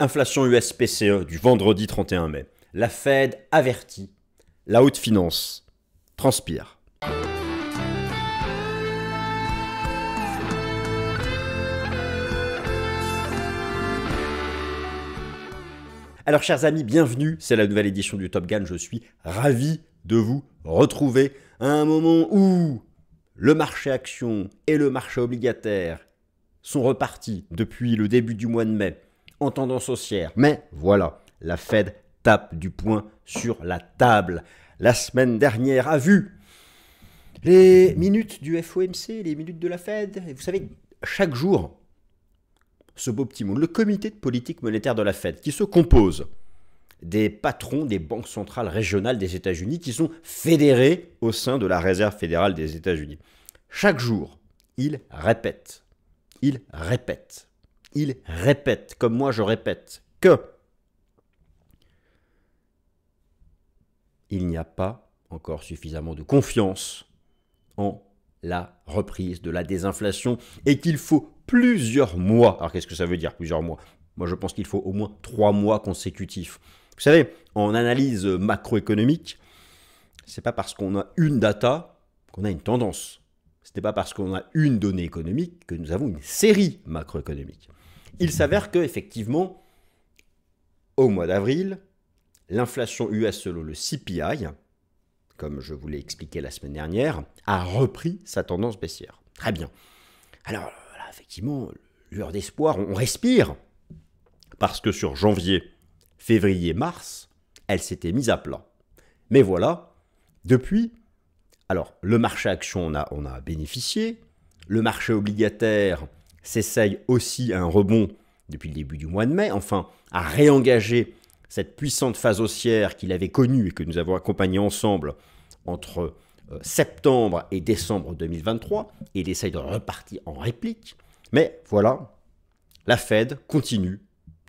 Inflation US e du vendredi 31 mai. La Fed avertit. La haute finance transpire. Alors chers amis, bienvenue, c'est la nouvelle édition du Top Gun, je suis ravi de vous retrouver à un moment où le marché action et le marché obligataire sont repartis depuis le début du mois de mai en tendance haussière. Mais voilà, la Fed tape du poing sur la table. La semaine dernière a vu les minutes du FOMC, les minutes de la Fed. Et vous savez, chaque jour, ce beau petit monde, le comité de politique monétaire de la Fed, qui se compose des patrons des banques centrales régionales des États-Unis qui sont fédérés au sein de la Réserve fédérale des États-Unis. Chaque jour, ils répètent, ils répètent il répète, comme moi je répète, que il n'y a pas encore suffisamment de confiance en la reprise de la désinflation et qu'il faut plusieurs mois. Alors qu'est-ce que ça veut dire plusieurs mois Moi je pense qu'il faut au moins trois mois consécutifs. Vous savez, en analyse macroéconomique, c'est pas parce qu'on a une data qu'on a une tendance. Ce n'est pas parce qu'on a une donnée économique que nous avons une série macroéconomique. Il s'avère que effectivement, au mois d'avril, l'inflation US selon le CPI, comme je vous l'ai expliqué la semaine dernière, a repris sa tendance baissière. Très bien. Alors effectivement, lueur d'espoir, on respire, parce que sur janvier, février, mars, elle s'était mise à plat. Mais voilà, depuis, alors le marché action, on a, on a bénéficié, le marché obligataire, s'essaye aussi à un rebond depuis le début du mois de mai, enfin à réengager cette puissante phase haussière qu'il avait connue et que nous avons accompagnée ensemble entre euh, septembre et décembre 2023, et il essaye de repartir en réplique. Mais voilà, la Fed continue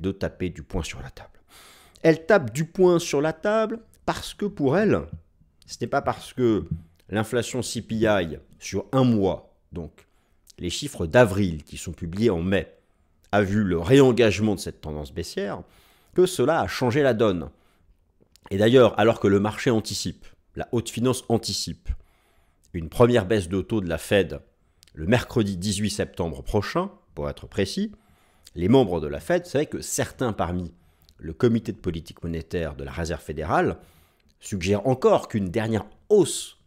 de taper du poing sur la table. Elle tape du poing sur la table parce que pour elle, ce n'est pas parce que l'inflation CPI sur un mois, donc les chiffres d'avril qui sont publiés en mai, a vu le réengagement de cette tendance baissière, que cela a changé la donne. Et d'ailleurs, alors que le marché anticipe, la haute finance anticipe, une première baisse de taux de la Fed le mercredi 18 septembre prochain, pour être précis, les membres de la Fed savaient que certains parmi le comité de politique monétaire de la Réserve fédérale suggèrent encore qu'une dernière hausse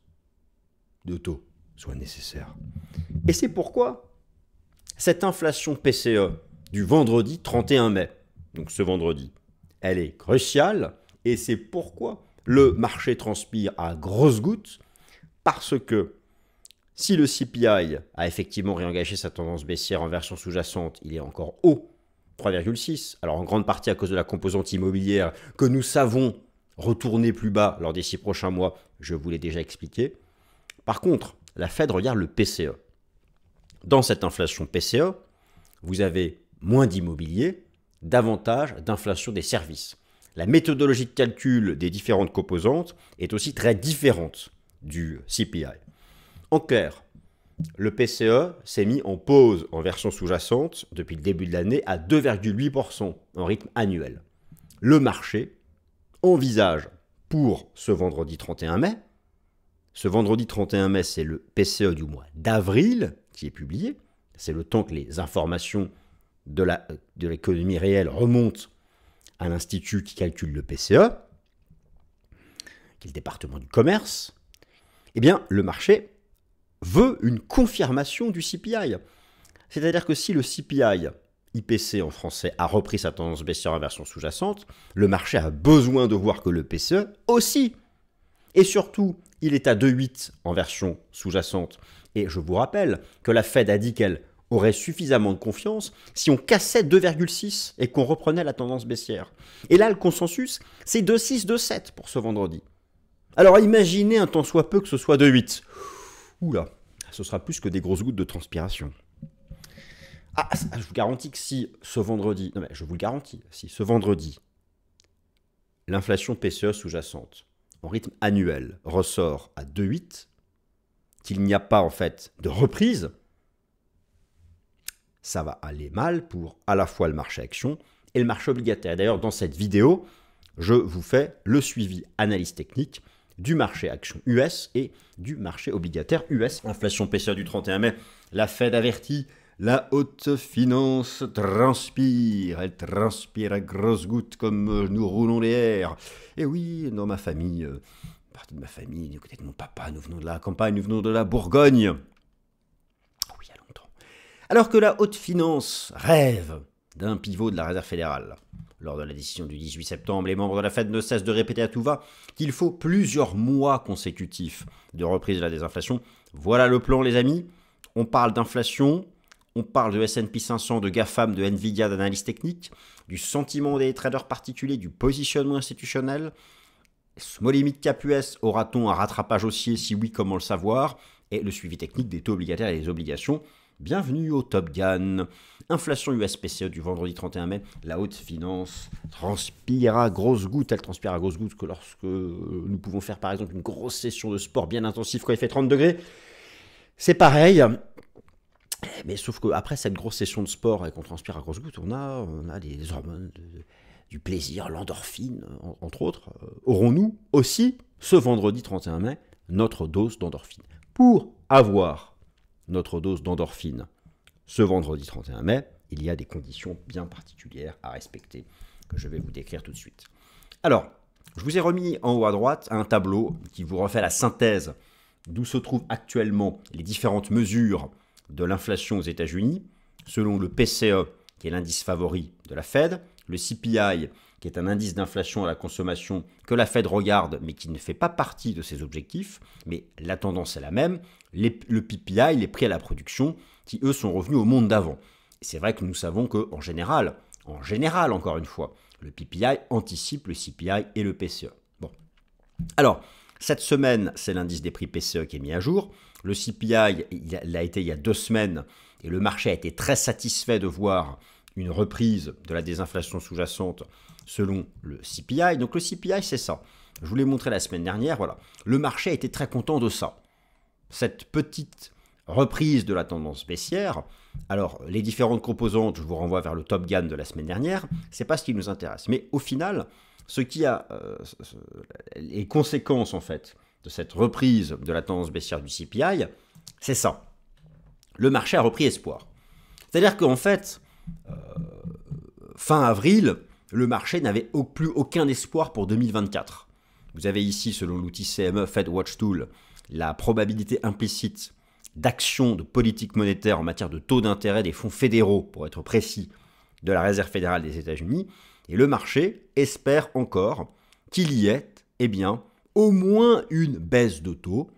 de taux soit nécessaire. Et c'est pourquoi cette inflation PCE du vendredi 31 mai, donc ce vendredi, elle est cruciale et c'est pourquoi le marché transpire à grosses gouttes parce que si le CPI a effectivement réengagé sa tendance baissière en version sous-jacente, il est encore haut, 3,6. Alors en grande partie à cause de la composante immobilière que nous savons retourner plus bas lors des six prochains mois, je vous l'ai déjà expliqué. Par contre, la Fed regarde le PCE. Dans cette inflation PCE, vous avez moins d'immobilier, davantage d'inflation des services. La méthodologie de calcul des différentes composantes est aussi très différente du CPI. En clair, le PCE s'est mis en pause en version sous-jacente depuis le début de l'année à 2,8% en rythme annuel. Le marché envisage pour ce vendredi 31 mai ce vendredi 31 mai, c'est le PCE du mois d'avril qui est publié. C'est le temps que les informations de l'économie de réelle remontent à l'institut qui calcule le PCE, qui est le département du commerce. Eh bien, le marché veut une confirmation du CPI. C'est-à-dire que si le CPI IPC en français a repris sa tendance baissière en version sous-jacente, le marché a besoin de voir que le PCE aussi. Et surtout, il est à 2,8 en version sous-jacente. Et je vous rappelle que la Fed a dit qu'elle aurait suffisamment de confiance si on cassait 2,6 et qu'on reprenait la tendance baissière. Et là, le consensus, c'est 2,6, 2,7 pour ce vendredi. Alors imaginez un temps soit peu que ce soit 2,8. Oula, ce sera plus que des grosses gouttes de transpiration. Ah, ah, je vous garantis que si ce vendredi, non mais je vous le garantis, si ce vendredi, l'inflation PCE sous-jacente en rythme annuel, ressort à 2,8, qu'il n'y a pas en fait de reprise, ça va aller mal pour à la fois le marché action et le marché obligataire. D'ailleurs, dans cette vidéo, je vous fais le suivi analyse technique du marché action US et du marché obligataire US. Inflation PCR du 31 mai, la Fed avertit la haute finance transpire, elle transpire à grosses gouttes comme nous roulons les airs. Et oui, dans ma famille, euh, partie de ma famille, du côté de mon papa, nous venons de la campagne, nous venons de la Bourgogne. Oh oui, il y a longtemps. Alors que la haute finance rêve d'un pivot de la réserve fédérale. Lors de la décision du 18 septembre, les membres de la Fed ne cessent de répéter à tout va qu'il faut plusieurs mois consécutifs de reprise de la désinflation. Voilà le plan, les amis. On parle d'inflation on parle de S&P 500, de GAFAM, de Nvidia, d'analyse technique, du sentiment des traders particuliers, du positionnement institutionnel. Small Limit Cap aura-t-on un rattrapage haussier Si oui, comment le savoir Et le suivi technique des taux obligataires et des obligations. Bienvenue au Top Gun. Inflation USPCE du vendredi 31 mai. La haute finance transpire à grosses gouttes. Elle transpire à grosses gouttes que lorsque nous pouvons faire par exemple une grosse session de sport bien intensive quand il fait 30 degrés. C'est pareil, mais sauf qu'après cette grosse session de sport et qu'on transpire à grosse gouttes, on a, on a des hormones du plaisir, l'endorphine, entre autres. Euh, aurons-nous aussi, ce vendredi 31 mai, notre dose d'endorphine Pour avoir notre dose d'endorphine ce vendredi 31 mai, il y a des conditions bien particulières à respecter que je vais vous décrire tout de suite. Alors, je vous ai remis en haut à droite un tableau qui vous refait la synthèse d'où se trouvent actuellement les différentes mesures de l'inflation aux États-Unis, selon le PCE, qui est l'indice favori de la Fed, le CPI, qui est un indice d'inflation à la consommation que la Fed regarde, mais qui ne fait pas partie de ses objectifs, mais la tendance est la même, le PPI, les prix à la production, qui eux sont revenus au monde d'avant. C'est vrai que nous savons que, en général, en général encore une fois, le PPI anticipe le CPI et le PCE. Bon. Alors, cette semaine, c'est l'indice des prix PCE qui est mis à jour. Le CPI, il a été il y a deux semaines et le marché a été très satisfait de voir une reprise de la désinflation sous-jacente selon le CPI. Donc le CPI, c'est ça. Je vous l'ai montré la semaine dernière, voilà. Le marché a été très content de ça. Cette petite reprise de la tendance baissière. Alors, les différentes composantes, je vous renvoie vers le top gain de la semaine dernière, c'est pas ce qui nous intéresse. Mais au final, ce qui a euh, les conséquences en fait de cette reprise de la tendance baissière du CPI, c'est ça. Le marché a repris espoir. C'est-à-dire qu'en fait, euh, fin avril, le marché n'avait plus aucun espoir pour 2024. Vous avez ici, selon l'outil CME Fed Watch Tool, la probabilité implicite d'action de politique monétaire en matière de taux d'intérêt des fonds fédéraux, pour être précis, de la Réserve fédérale des États-Unis. Et le marché espère encore qu'il y ait eh bien, au moins une baisse de taux,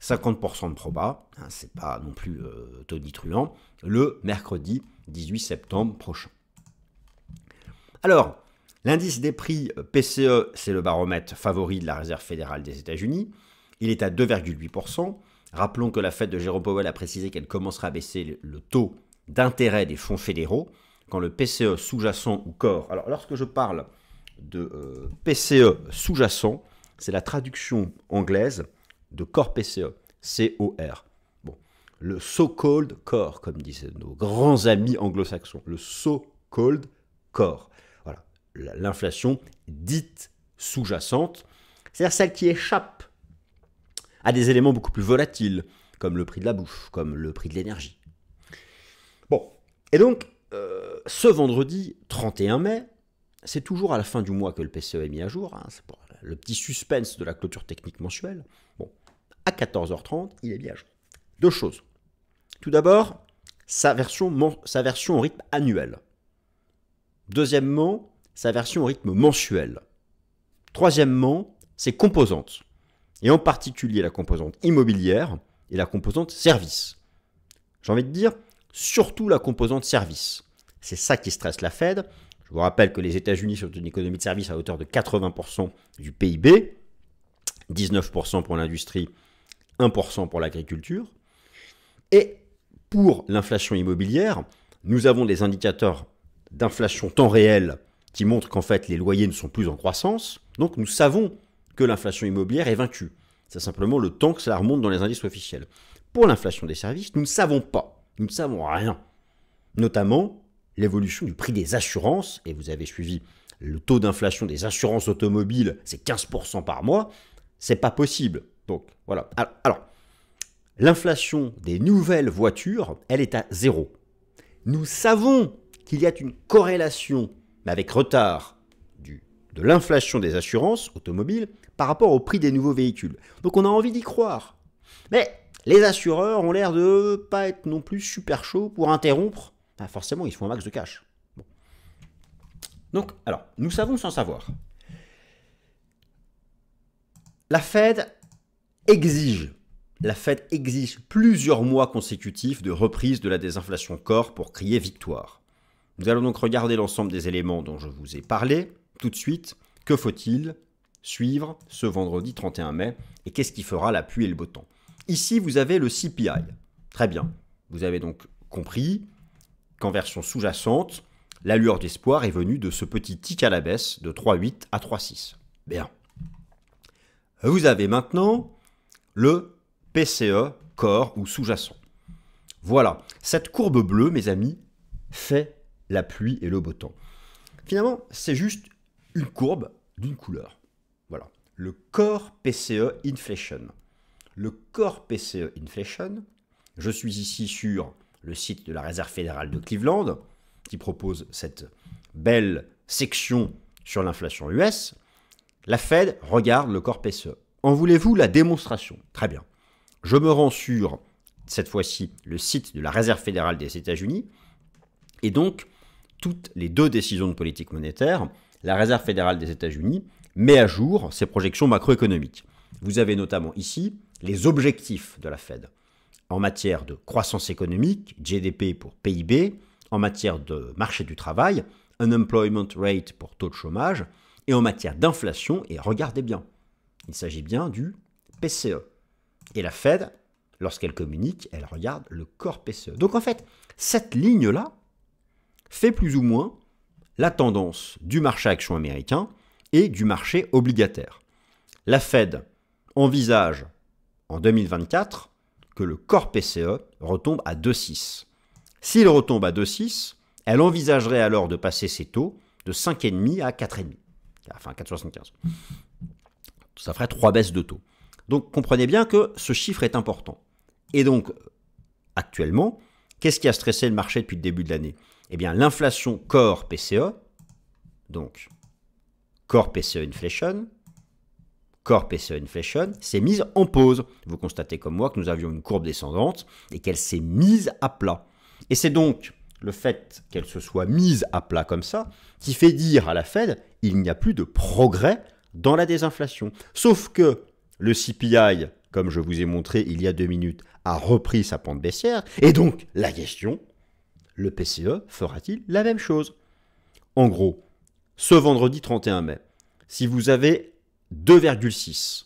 50% de proba, hein, c'est pas non plus euh, tonitruant, le mercredi 18 septembre prochain. Alors, l'indice des prix euh, PCE, c'est le baromètre favori de la Réserve fédérale des États-Unis. Il est à 2,8%. Rappelons que la fête de Jérôme Powell a précisé qu'elle commencera à baisser le taux d'intérêt des fonds fédéraux quand le PCE sous-jacent ou corps. Alors, lorsque je parle de euh, PCE sous-jacent, c'est la traduction anglaise de corps PCE, C-O-R. Bon, le so-called corps comme disaient nos grands amis anglo-saxons, le so-called corps Voilà, l'inflation dite sous-jacente, c'est-à-dire celle qui échappe à des éléments beaucoup plus volatiles, comme le prix de la bouffe, comme le prix de l'énergie. Bon, et donc, euh, ce vendredi 31 mai, c'est toujours à la fin du mois que le PCE est mis à jour, hein, c'est pour le petit suspense de la clôture technique mensuelle, bon, à 14h30, il est bien jour. Deux choses. Tout d'abord, sa version, sa version au rythme annuel. Deuxièmement, sa version au rythme mensuel. Troisièmement, ses composantes, et en particulier la composante immobilière et la composante service. J'ai envie de dire, surtout la composante service. C'est ça qui stresse la Fed, je vous rappelle que les États-Unis sont une économie de services à hauteur de 80% du PIB, 19% pour l'industrie, 1% pour l'agriculture. Et pour l'inflation immobilière, nous avons des indicateurs d'inflation temps réel qui montrent qu'en fait les loyers ne sont plus en croissance. Donc nous savons que l'inflation immobilière est vaincue. C'est simplement le temps que cela remonte dans les indices officiels. Pour l'inflation des services, nous ne savons pas, nous ne savons rien. Notamment l'évolution du prix des assurances, et vous avez suivi le taux d'inflation des assurances automobiles, c'est 15% par mois, c'est pas possible. Donc voilà. Alors, l'inflation des nouvelles voitures, elle est à zéro. Nous savons qu'il y a une corrélation, mais avec retard, du, de l'inflation des assurances automobiles par rapport au prix des nouveaux véhicules. Donc on a envie d'y croire. Mais les assureurs ont l'air de pas être non plus super chauds pour interrompre forcément, ils font un max de cash. Donc, alors, nous savons sans savoir. La Fed exige, la Fed exige plusieurs mois consécutifs de reprise de la désinflation corps pour crier victoire. Nous allons donc regarder l'ensemble des éléments dont je vous ai parlé tout de suite. Que faut-il suivre ce vendredi 31 mai et qu'est-ce qui fera l'appui et le beau temps Ici, vous avez le CPI. Très bien. Vous avez donc compris qu'en version sous-jacente, la lueur d'espoir est venue de ce petit tic à la baisse de 3,8 à 3,6. Bien. Vous avez maintenant le PCE corps ou sous-jacent. Voilà, cette courbe bleue, mes amis, fait la pluie et le beau temps. Finalement, c'est juste une courbe d'une couleur. Voilà, le corps PCE inflation. Le corps PCE inflation, je suis ici sur le site de la réserve fédérale de Cleveland, qui propose cette belle section sur l'inflation US, la Fed regarde le corps PSE. En voulez-vous la démonstration Très bien. Je me rends sur, cette fois-ci, le site de la Réserve fédérale des États-Unis. Et donc, toutes les deux décisions de politique monétaire, la Réserve fédérale des États-Unis met à jour ses projections macroéconomiques. Vous avez notamment ici les objectifs de la Fed en matière de croissance économique, GDP pour PIB, en matière de marché du travail, unemployment rate pour taux de chômage, et en matière d'inflation, et regardez bien, il s'agit bien du PCE. Et la Fed, lorsqu'elle communique, elle regarde le corps PCE. Donc en fait, cette ligne-là fait plus ou moins la tendance du marché action américain et du marché obligataire. La Fed envisage en 2024 que le corps PCE retombe à 2,6. S'il retombe à 2,6, elle envisagerait alors de passer ses taux de 5,5 à 4,5, enfin 4,75. Ça ferait trois baisses de taux. Donc comprenez bien que ce chiffre est important. Et donc, actuellement, qu'est-ce qui a stressé le marché depuis le début de l'année Eh bien, l'inflation corps PCE, donc corps PCE inflation, Corps PCE Inflation s'est mise en pause. Vous constatez comme moi que nous avions une courbe descendante et qu'elle s'est mise à plat. Et c'est donc le fait qu'elle se soit mise à plat comme ça qui fait dire à la Fed il n'y a plus de progrès dans la désinflation. Sauf que le CPI, comme je vous ai montré il y a deux minutes, a repris sa pente baissière. Et donc, la question, le PCE fera-t-il la même chose En gros, ce vendredi 31 mai, si vous avez 2,6.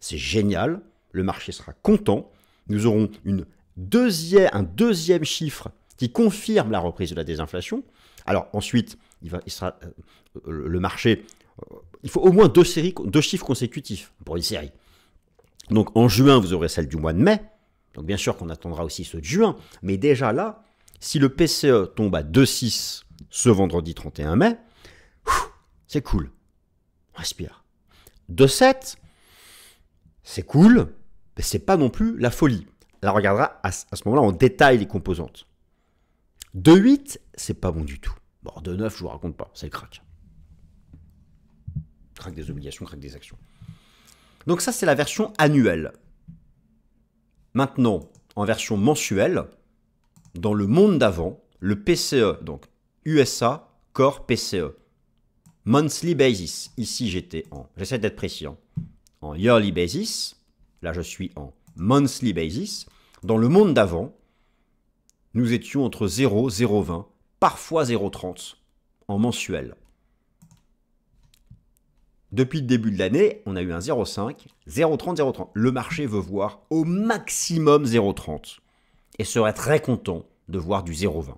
C'est génial, le marché sera content. Nous aurons un deuxième chiffre qui confirme la reprise de la désinflation. Alors ensuite, il, va, il sera, euh, le marché, euh, il faut au moins deux, séries, deux chiffres consécutifs pour une série. Donc en juin, vous aurez celle du mois de mai. Donc bien sûr qu'on attendra aussi ce juin. Mais déjà là, si le PCE tombe à 2,6 ce vendredi 31 mai, c'est cool. on Respire. De 7, c'est cool, mais c'est pas non plus la folie. Là, on regardera à, ce moment-là en détail les composantes. De 8, c'est pas bon du tout. Bon, 9 je vous raconte pas, c'est le crack. Crack des obligations, crack des actions. Donc ça, c'est la version annuelle. Maintenant, en version mensuelle, dans le monde d'avant, le PCE, donc USA, Core PCE, monthly basis. Ici, j'étais en, j'essaie d'être précis, hein. en yearly basis. Là, je suis en monthly basis. Dans le monde d'avant, nous étions entre 0, 0,20, parfois 0,30 en mensuel. Depuis le début de l'année, on a eu un 0,5, 0,30, 0,30. Le marché veut voir au maximum 0,30 et serait très content de voir du 0,20.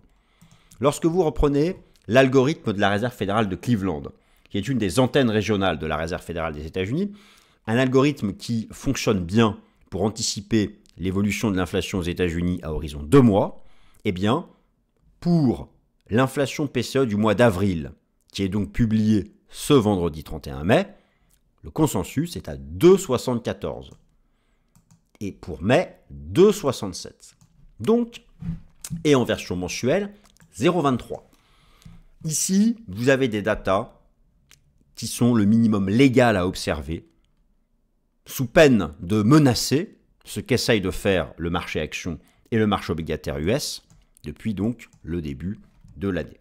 Lorsque vous reprenez l'algorithme de la réserve fédérale de Cleveland, qui est une des antennes régionales de la réserve fédérale des États-Unis, un algorithme qui fonctionne bien pour anticiper l'évolution de l'inflation aux États-Unis à horizon deux mois, eh bien, pour l'inflation PCE du mois d'avril, qui est donc publiée ce vendredi 31 mai, le consensus est à 2,74. Et pour mai, 2,67. Donc, et en version mensuelle, 0,23. Ici, vous avez des datas qui sont le minimum légal à observer, sous peine de menacer ce qu'essaye de faire le marché action et le marché obligataire US depuis donc le début de l'année.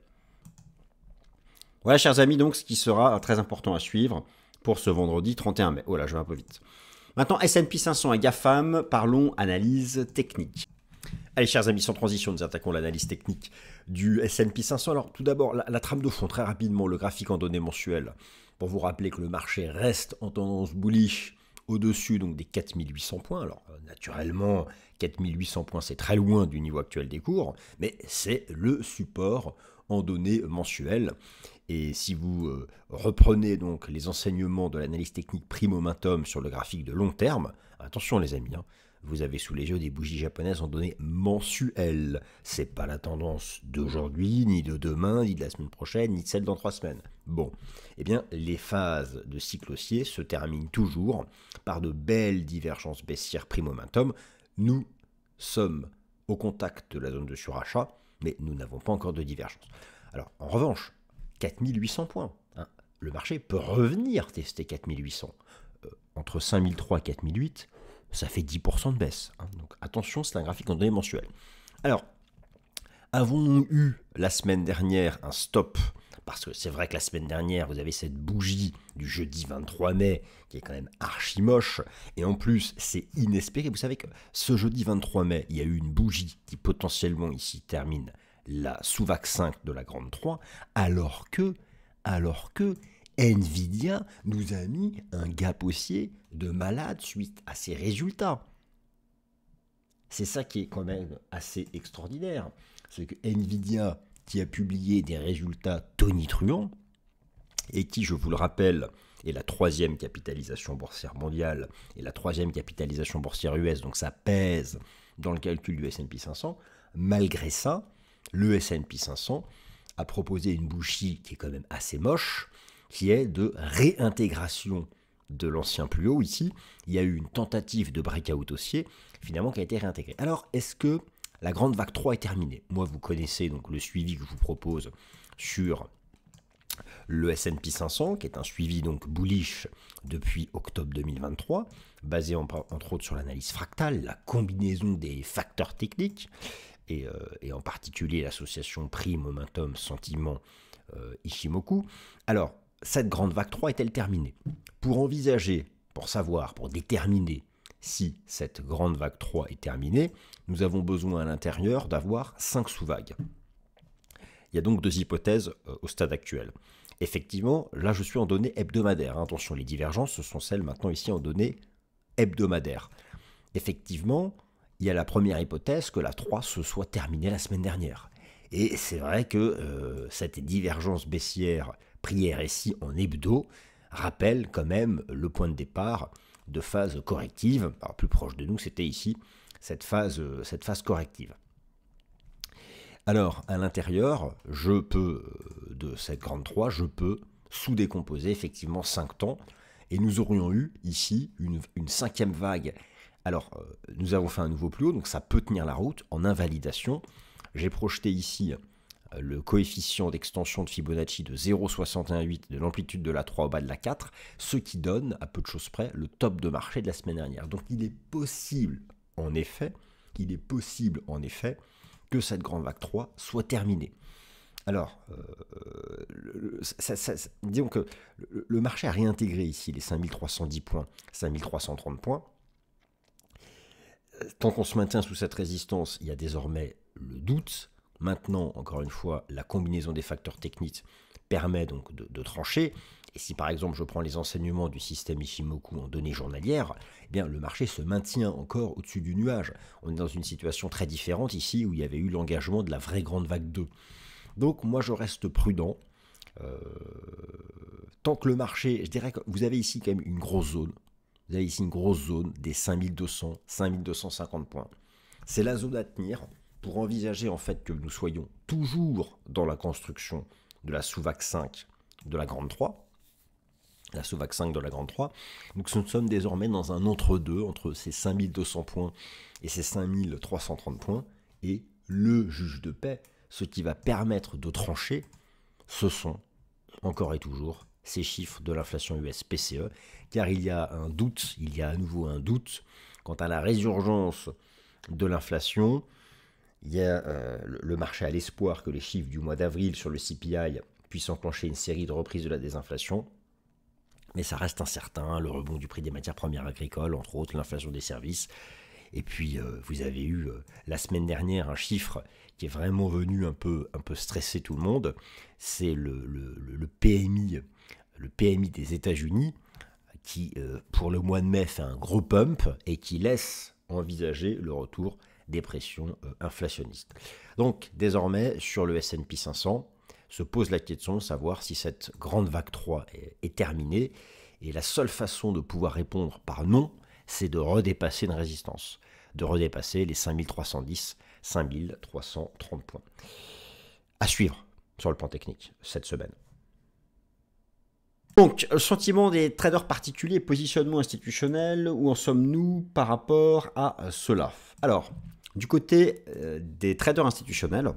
Voilà, chers amis, donc ce qui sera très important à suivre pour ce vendredi 31 mai. Oh là, je vais un peu vite. Maintenant, S&P 500 et GAFAM, parlons analyse technique. Allez, chers amis, sans transition, nous attaquons l'analyse technique du S&P 500. Alors, tout d'abord, la, trame de fond, très rapidement, le graphique en données mensuelles, pour vous rappeler que le marché reste en tendance bullish au-dessus donc des 4800 points. Alors, euh, naturellement, 4800 points, c'est très loin du niveau actuel des cours, mais c'est le support en données mensuelles. Et si vous euh, reprenez donc les enseignements de l'analyse technique primo momentum sur le graphique de long terme, attention les amis, hein, vous avez sous les yeux des bougies japonaises en données mensuelles. C'est pas la tendance d'aujourd'hui, ni de demain, ni de la semaine prochaine, ni de celle dans trois semaines. Bon, eh bien, les phases de cycle haussier se terminent toujours par de belles divergences baissières primum momentum Nous sommes au contact de la zone de surachat, mais nous n'avons pas encore de divergence. Alors, en revanche, 4800 points. Hein. le marché peut revenir tester 4800. Euh, entre 5003 et 4008, ça fait 10% de baisse. Hein. Donc attention, c'est un graphique en données mensuelles. Alors, avons-nous eu la semaine dernière un stop Parce que c'est vrai que la semaine dernière, vous avez cette bougie du jeudi 23 mai qui est quand même archi moche. Et en plus, c'est inespéré. Vous savez que ce jeudi 23 mai, il y a eu une bougie qui potentiellement ici termine la sous-vac 5 de la Grande 3, alors que, alors que, Nvidia nous a mis un gap haussier de malade suite à ses résultats. C'est ça qui est quand même assez extraordinaire. C'est que Nvidia, qui a publié des résultats tonitruants, et qui, je vous le rappelle, est la troisième capitalisation boursière mondiale, et la troisième capitalisation boursière US, donc ça pèse dans le calcul du SP 500, malgré ça, le SP 500 a proposé une bouchie qui est quand même assez moche, qui est de réintégration de l'ancien plus haut ici. Il y a eu une tentative de breakout haussier, finalement, qui a été réintégrée. Alors, est-ce que la grande vague 3 est terminée Moi, vous connaissez donc le suivi que je vous propose sur le S&P 500, qui est un suivi donc bullish depuis octobre 2023, basé entre autres sur l'analyse fractale, la combinaison des facteurs techniques, et, euh, en particulier l'association prix, momentum, sentiment, euh, Ishimoku. Alors, cette grande vague 3 est-elle terminée Pour envisager, pour savoir, pour déterminer si cette grande vague 3 est terminée, nous avons besoin à l'intérieur d'avoir 5 sous-vagues. Il y a donc deux hypothèses euh, au stade actuel. Effectivement, là je suis en données hebdomadaires. Hein. Attention, les divergences, ce sont celles maintenant ici en données hebdomadaires. Effectivement, il y a la première hypothèse que la 3 se soit terminée la semaine dernière. Et c'est vrai que euh, cette divergence baissière prière ici en hebdo rappelle quand même le point de départ de phase corrective. plus proche de nous, c'était ici cette phase, cette phase corrective. Alors, à l'intérieur, je peux, euh, de cette grande 3, je peux sous-décomposer effectivement 5 temps, et nous aurions eu ici une, une cinquième vague. Alors, euh, nous avons fait un nouveau plus haut, donc ça peut tenir la route en invalidation. J'ai projeté ici le coefficient d'extension de Fibonacci de 0,618 de l'amplitude de la 3 au bas de la 4, ce qui donne, à peu de choses près, le top de marché de la semaine dernière. Donc il est possible, en effet, est possible, en effet, que cette grande vague 3 soit terminée. Alors, euh, disons que le marché a réintégré ici les 5310 points, 5330 points. Euh, tant qu'on se maintient sous cette résistance, il y a désormais le doute. Maintenant, encore une fois, la combinaison des facteurs techniques permet donc de, trancher. Et si par exemple je prends les enseignements du système Ishimoku en données journalières, eh bien le marché se maintient encore au-dessus du nuage. On est dans une situation très différente ici où il y avait eu l'engagement de la vraie grande vague 2. Donc moi je reste prudent. Euh, tant que le marché, je dirais que vous avez ici quand même une grosse zone. Vous avez ici une grosse zone des 5200, 5250 points. C'est la zone à tenir pour envisager en fait que nous soyons toujours dans la construction de la sous 5 de la Grande 3, la sous 5 de la Grande 3, donc nous sommes désormais dans un entre-deux entre ces 5200 points et ces 5330 points, et le juge de paix, ce qui va permettre de trancher, ce sont, encore et toujours, ces chiffres de l'inflation US PCE, car il y a un doute, il y a à nouveau un doute quant à la résurgence de l'inflation il y a euh, le marché à l'espoir que les chiffres du mois d'avril sur le CPI puissent enclencher une série de reprises de la désinflation. Mais ça reste incertain, le rebond du prix des matières premières agricoles, entre autres, l'inflation des services. Et puis, euh, vous avez eu euh, la semaine dernière un chiffre qui est vraiment venu un peu, un peu stresser tout le monde. C'est le, le, le, PMI, le PMI des États-Unis qui, pour le mois de mai, fait un gros pump et qui laisse envisager le retour Dépression euh, inflationniste. Donc désormais, sur le SP 500, se pose la question de savoir si cette grande vague 3 est, terminée. Et la seule façon de pouvoir répondre par non, c'est de redépasser une résistance, de redépasser les 5310, 5330 points. À suivre sur le plan technique cette semaine. Donc, euh, sentiment des traders particuliers, positionnement institutionnel, où en sommes-nous par rapport à euh, cela Alors, du côté euh, des traders institutionnels,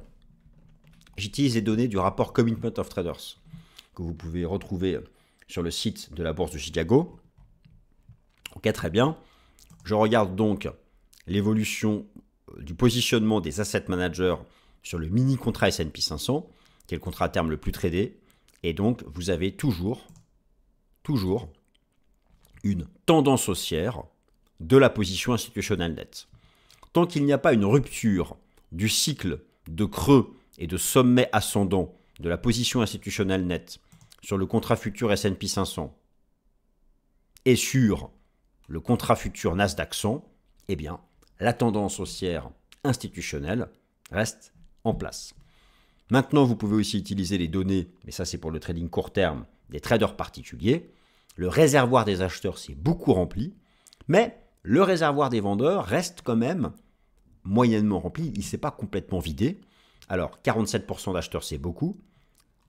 j'utilise les données du rapport Commitment of Traders, que vous pouvez retrouver sur le site de la Bourse de Chicago. Ok, très bien. Je regarde donc l'évolution euh, du positionnement des asset managers sur le mini contrat S&P 500, qui est le contrat à terme le plus tradé. Et donc, vous avez toujours, toujours une tendance haussière de la position institutionnelle nette qu'il n'y a pas une rupture du cycle de creux et de sommet ascendant de la position institutionnelle nette sur le contrat futur S&P 500 et sur le contrat futur Nasdaq 100, eh bien, la tendance haussière institutionnelle reste en place. Maintenant, vous pouvez aussi utiliser les données, mais ça c'est pour le trading court terme, des traders particuliers. Le réservoir des acheteurs s'est beaucoup rempli, mais le réservoir des vendeurs reste quand même moyennement rempli, il ne s'est pas complètement vidé. Alors 47% d'acheteurs, c'est beaucoup.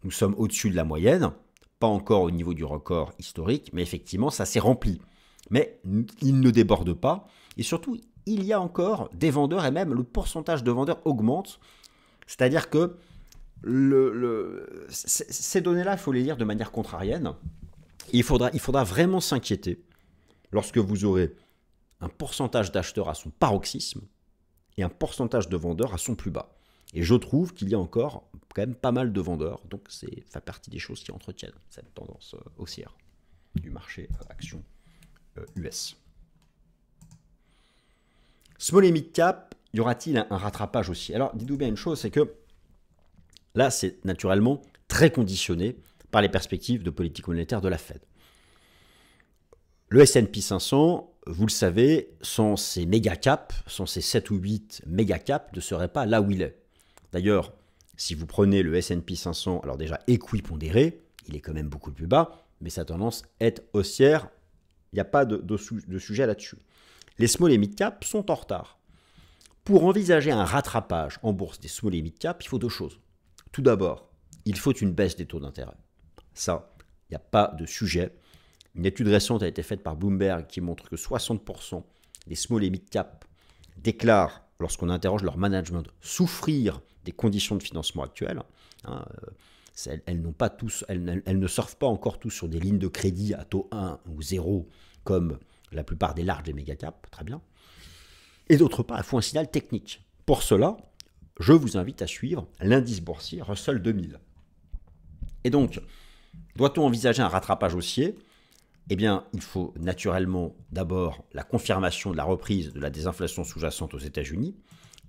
Nous sommes au-dessus de la moyenne, pas encore au niveau du record historique, mais effectivement, ça s'est rempli. Mais il ne déborde pas. Et surtout, il y a encore des vendeurs et même le pourcentage de vendeurs augmente. C'est-à-dire que ces données-là, il faut les lire de manière contrarienne. il, faudra, il faudra vraiment s'inquiéter lorsque vous aurez un pourcentage d'acheteurs à son paroxysme, un pourcentage de vendeurs à son plus bas. Et je trouve qu'il y a encore quand même pas mal de vendeurs, donc c'est fait partie des choses qui entretiennent cette tendance euh, haussière du marché euh, action US. Euh, Small et mid cap, y aura-t-il un rattrapage aussi Alors, dites-vous bien une chose, c'est que là, c'est naturellement très conditionné par les perspectives de politique monétaire de la Fed. Le S&P 500 vous le savez, sans ces méga caps, sans ces 7 ou 8 méga caps, ne serait pas là où il est. D'ailleurs, si vous prenez le S&P 500, alors déjà équipondéré, il est quand même beaucoup plus bas, mais sa tendance est haussière, il n'y a pas de, sujet là-dessus. Les small et mid caps sont en retard. Pour envisager un rattrapage en bourse des small et mid caps, il faut deux choses. Tout d'abord, il faut une baisse des taux d'intérêt. Ça, il n'y a pas de sujet. Une étude récente a été faite par Bloomberg qui montre que 60% des small et mid cap déclarent, lorsqu'on interroge leur management, souffrir des conditions de financement actuelles. Hein, euh, elles, n'ont pas tous, elles, ne surfent pas encore tous sur des lignes de crédit à taux 1 ou 0 comme la plupart des larges et méga cap, très bien. Et d'autre part, elles font un signal technique. Pour cela, je vous invite à suivre l'indice boursier Russell 2000. Et donc, doit-on envisager un rattrapage haussier eh bien, il faut naturellement d'abord la confirmation de la reprise de la désinflation sous-jacente aux États-Unis,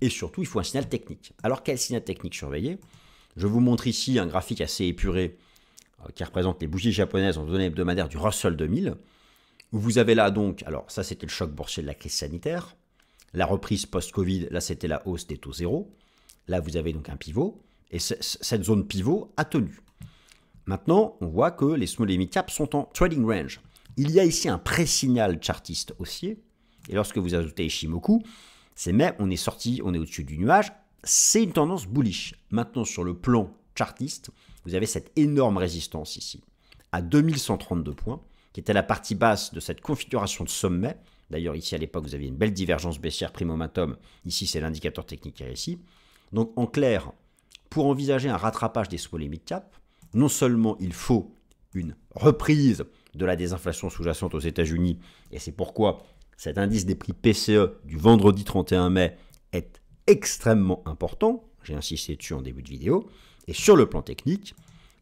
et surtout, il faut un signal technique. Alors, quel signal technique surveiller Je vous montre ici un graphique assez épuré euh, qui représente les bougies japonaises en données hebdomadaires du Russell 2000. vous avez là donc, alors ça c'était le choc boursier de la crise sanitaire, la reprise post-Covid, là c'était la hausse des taux zéro, là vous avez donc un pivot, et cette zone pivot a tenu. Maintenant, on voit que les small et mid caps sont en trading range. Il y a ici un pré-signal chartiste haussier, et lorsque vous ajoutez Ishimoku, c'est mais, on est sorti, on est au-dessus du nuage, c'est une tendance bullish. Maintenant, sur le plan chartiste, vous avez cette énorme résistance ici, à 2132 points, qui était la partie basse de cette configuration de sommet. D'ailleurs, ici à l'époque, vous aviez une belle divergence baissière primomatum. Ici, c'est l'indicateur technique qui est ici. Donc, en clair, pour envisager un rattrapage des small mid cap, non seulement il faut une reprise de la désinflation sous-jacente aux États-Unis. Et c'est pourquoi cet indice des prix PCE du vendredi 31 mai est extrêmement important. J'ai insisté dessus en début de vidéo. Et sur le plan technique,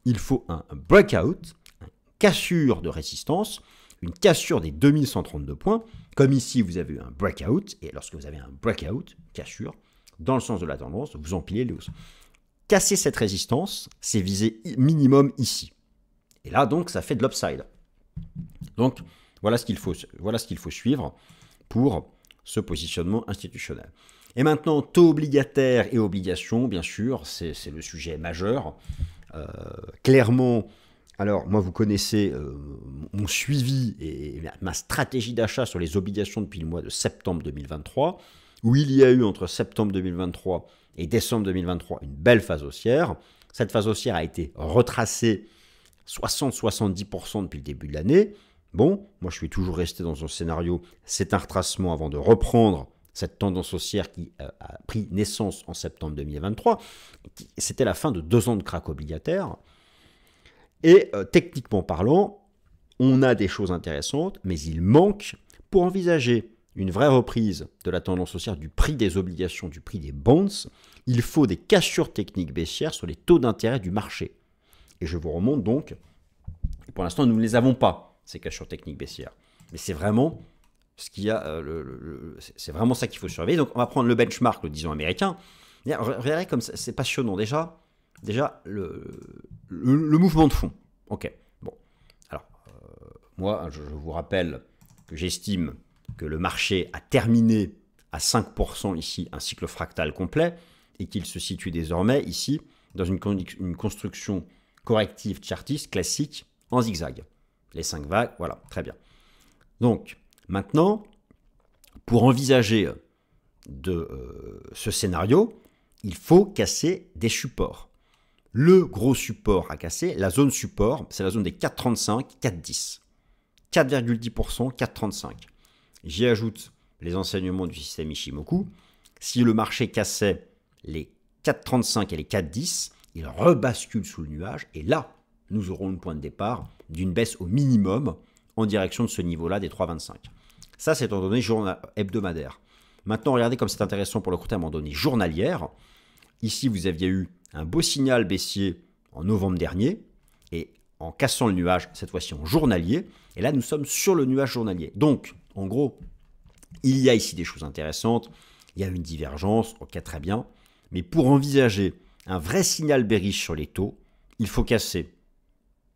il faut un breakout, une cassure de résistance, une cassure des 2132 points. Comme ici, vous avez eu un breakout. Et lorsque vous avez un breakout, cassure, dans le sens de la tendance, vous empilez les hausses. Casser cette résistance, c'est viser minimum ici. Et là, donc, ça fait de l'upside. Donc, voilà ce qu'il faut, voilà ce faut suivre pour ce positionnement institutionnel. Et maintenant, taux obligataire et obligations, bien sûr, c'est le sujet majeur. Euh, clairement, alors moi vous connaissez euh, mon suivi et ma stratégie d'achat sur les obligations depuis le mois de septembre 2023, où il y a eu entre septembre 2023 et décembre 2023 une belle phase haussière. Cette phase haussière a été retracée 60-70% depuis le début de l'année. Bon, moi je suis toujours resté dans un scénario, c'est un retracement avant de reprendre cette tendance haussière qui euh, a pris naissance en septembre 2023. C'était la fin de deux ans de crack obligataire. Et euh, techniquement parlant, on a des choses intéressantes, mais il manque pour envisager une vraie reprise de la tendance haussière du prix des obligations, du prix des bonds, il faut des cassures techniques baissières sur les taux d'intérêt du marché. Et je vous remonte donc, pour l'instant, nous ne les avons pas, ces cachures techniques baissières. Mais c'est vraiment ce qu'il y a, euh, c'est vraiment ça qu'il faut surveiller. Donc, on va prendre le benchmark, le disons américain. Regardez comme c'est passionnant. Déjà, déjà le, mouvement de fond. Ok. Bon. Alors, euh, moi, je, vous rappelle que j'estime que le marché a terminé à 5% ici un cycle fractal complet et qu'il se situe désormais ici dans une, une construction corrective chartiste classique en zigzag. Les cinq vagues, voilà, très bien. Donc, maintenant, pour envisager euh, de euh, ce scénario, il faut casser des supports. Le gros support à casser, la zone support, c'est la zone des 4,35, 4,10. 4,10%, 4,35. J'y ajoute les enseignements du système Ishimoku. Si le marché cassait les 4,35 et les 4,10, il rebascule sous le nuage, et là, nous aurons le point de départ d'une baisse au minimum en direction de ce niveau-là des 3,25. Ça, c'est en données hebdomadaires. Maintenant, regardez comme c'est intéressant pour le court terme en données journalières. Ici, vous aviez eu un beau signal baissier en novembre dernier, et en cassant le nuage, cette fois-ci en journalier, et là, nous sommes sur le nuage journalier. Donc, en gros, il y a ici des choses intéressantes, il y a une divergence, ok, très bien, mais pour envisager un vrai signal bearish sur les taux, il faut casser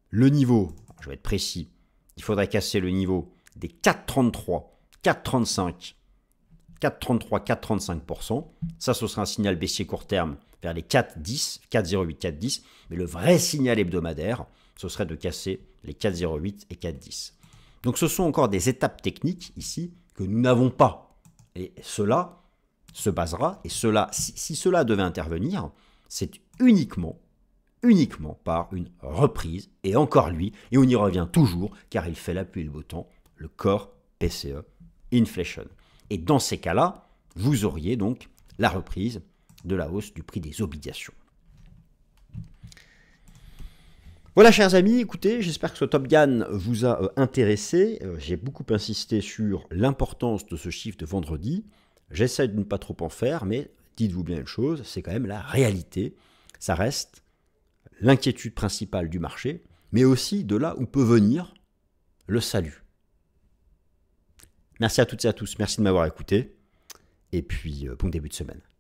le niveau, je vais être précis, il faudrait casser le niveau des 4,33, 4,35, 4,33, 4,35%. Ça, ce serait un signal baissier court terme vers les 4,10, 4,08, 4,10. Mais le vrai signal hebdomadaire, ce serait de casser les 4,08 et 4,10. Donc ce sont encore des étapes techniques ici que nous n'avons pas. Et cela se basera, et cela, si cela devait intervenir, c'est uniquement, uniquement par une reprise, et encore lui, et on y revient toujours, car il fait la et le beau temps, le corps PCE, inflation. Et dans ces cas-là, vous auriez donc la reprise de la hausse du prix des obligations. Voilà, chers amis, écoutez, j'espère que ce Top Gun vous a euh, intéressé. Euh, j'ai beaucoup insisté sur l'importance de ce chiffre de vendredi. J'essaie de ne pas trop en faire, mais dites-vous bien une chose, c'est quand même la réalité. Ça reste l'inquiétude principale du marché, mais aussi de là où peut venir le salut. Merci à toutes et à tous, merci de m'avoir écouté, et puis euh, bon début de semaine.